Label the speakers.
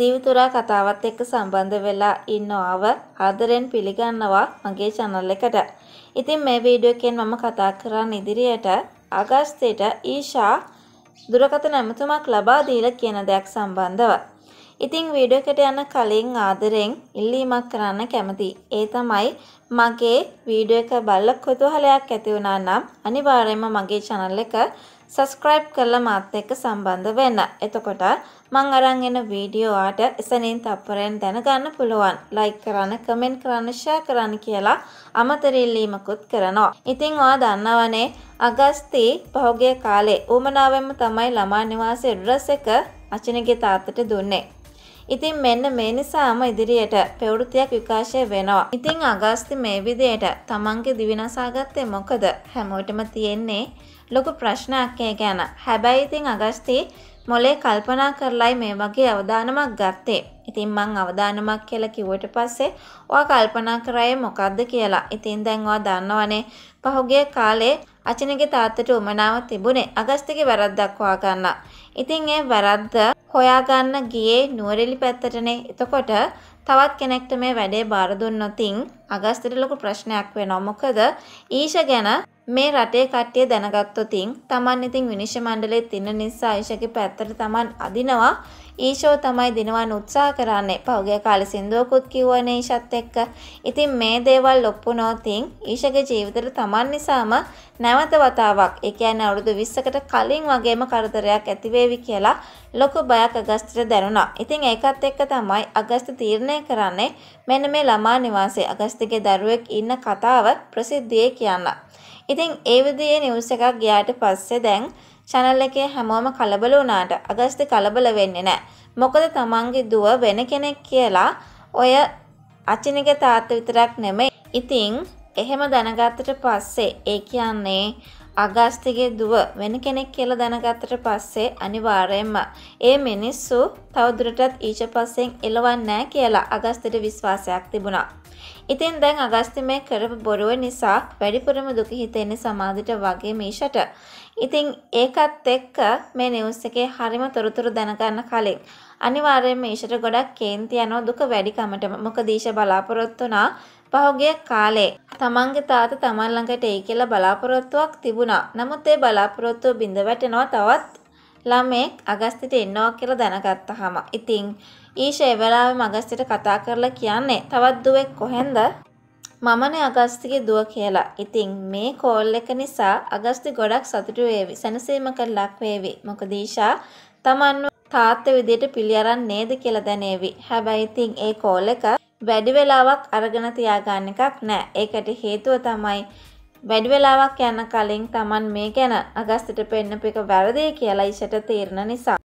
Speaker 1: දිවිතුරා කතාවත් එක්ක සම්බන්ධ වෙලා ඉන්නවව ආදරෙන් පිළිගන්නවා මගේ channel එකට. ඉතින් මේ වීඩියෝ එකෙන් මම කතා කරන්න ඉදිරියට අගස්තේට ඊෂා දුරකථන ඇමතුමක් ලබා දීලා කියන දෙයක් සම්බන්ධව ඉතින් වීඩියෝ එකට යන කලින් ආදරෙන් ඉල්ලීමක් කරන්න කැමතියි. ඒ තමයි මගේ වීඩියෝ එක බලලා කුතුහලයක් ඇති වුණා නම් අනිවාර්යයෙන්ම මගේ channel එක subscribe කරලා මාත් එක්ක සම්බන්ධ වෙන්න. එතකොට මං අරන් එන වීඩියෝ ආට එසනින් තප්පරෙන් දැනගන්න පුළුවන්. like කරන්න, comment කරන්න, share කරන්න කියලා අමතර ඉල්ලීමකුත් කරනවා. ඉතින් ඔයා දන්නවනේ අගස්ති පහුගිය කාලේ උමනාවෙන්ම තමයි ළමා නිවාසයේ ඇඩ්‍රස් එක අචිනගේ තාත්තට දුන්නේ. ඉතින් මෙන්න මේ නිසාම ඉදිරියට ප්‍රවෘත්තියක් විකාශය වෙනවා. ඉතින් අගස්ති මේ විදියට තමන්ගේ දිවිනසාගත්තේ මොකද හැමෝටම තියෙන්නේ ලොකු ප්‍රශ්නයක්ය ගැන. හැබැයි ඉතින් අගස්ති මොලේ කල්පනා කරලයි මේ වගේ අවධානමක් ගත්තේ. ඉතින් මං අවධානමක් කියලා කිව්වට පස්සේ ඔයා කල්පනා කරායේ මොකද්ද කියලා. ඉතින් දැන් ඔයා දන්නවනේ පහුගිය කාලේ අචිනගේ තාත්තට උමනාව තිබුණේ අගස්තිගේ වැරද්දක් හොයාගන්න. ඉතින් ඒ වැරද්ද හොයාගන්න ගියේ නුවරෙලි පැත්තටනේ. එතකොට තවත් කෙනෙක්ට මේ වැඩේ බාර දුන්නොතින් අගස්තර ලොකු ප්‍රශ්නයක් වෙනවා. මොකද ඊෂා ගැන මේ රටේ කට්ටිය දැනගත්තොතින් Taman ඉතින් විනිශ්චය මණ්ඩලෙත් ඉන්න නිසා ආයිෂාගේ පැත්තට Taman අදිනවා ඊෂෝ තමයි දිනවන්න උත්සාහ කරන්නේ. පහුගිය කාලේ සින්දුවකුත් කිව්වනේ ඊෂත් එක්ක. ඉතින් මේ දේවල් ලොප්පු නොතින් ඊෂගේ ජීවිතේට Taman නිසාම නැවත වතාවක්, ඒ කියන්නේ අවුරුදු 20කට කලින් වගේම කරදරයක් ඇති වේවි කියලා ලොකු බයක් අගස්තට දැනුණා. ඉතින් ඒකත් එක්ක තමයි අගස්ත තීරණය කරන්නේ මෙන්න මේ ළමා නිවාසයේ අගස්තගේ දරුවෙක් ඉන්න කතාව ප්‍රසිද්ධියේ කියන්න. ඉතින් ඒ විදිහේ නිවුස් එකක් ගියාට පස්සේ දැන් channel එකේ හැමෝම කලබල වුණාට අගස්ති කලබල වෙන්නේ නැහැ. මොකද තමන්ගේ දුව වෙන කෙනෙක් කියලා ඔය අචිනික තාත්තා විතරක් නෙමෙයි. ඉතින් එහෙම දැනගත්තට පස්සේ ඒ කියන්නේ අගස්තිගේ දුව වෙන කෙනෙක් කියලා දැනගත්තට පස්සේ අනිවාර්යයෙන්ම ඒ මිනිස්සු තවදුරටත් ඊට පස්සෙන් එළවන්නේ නැහැ කියලා අගස්තිට විශ්වාසයක් තිබුණා. ඉතින් දැන් අගස්ති මේ කරපු බොරුව නිසා වැඩිපුරම දුක හිතෙන්නේ සමාධිට වගේ මීෂට. ඉතින් ඒකත් එක්ක මේ නිවුස් එකේ හරිම තොරතුරු දැනගන්න කලින් අනිවාර්යයෙන්ම ඊෂට ගොඩක් කේන්ති යනවා දුක වැඩි කමටම. මොකද ඊෂ බලාපොරොත්තු වුණා පහුගිය කාලේ තමන්ගේ තාත්තා තමන් ළඟට එයි කියලා බලාපොරොත්තුවක් තිබුණා. නමුත් ඒ බලාපොරොත්තුව බිඳ වැටෙනවා තවත් ළමෙක් අගස්තිට එන්නවා කියලා දැනගත්තාම. ඉතින් ඊෂා ඒ වෙලාවෙම අගස්තිට කතා කරලා කියන්නේ තවත් දුවෙක් කොහෙන්ද? මමනේ අගස්තිගේ දුව කියලා. ඉතින් මේ කෝල් එක නිසා අගස්ති ගොඩක් සතුටු වේවි. සැනසීමකට ලක් වේවි. මොකද ඊෂා තමන්ව තාත්තා විදියට පිළි අරන් නේද කියලා දැනේවි. හැබැයි ඉතින් ඒ කෝල් එක වැඩි වෙලාවක් අරගෙන තියාගන්න එකක් නෑ. ඒකට හේතුව තමයි වැඩි වෙලාවක් යන කලින් Taman මේ ගැන අගස්තිට පෙන්නපු එක වැරදි කියලා ඉෂට තීරණ නිසා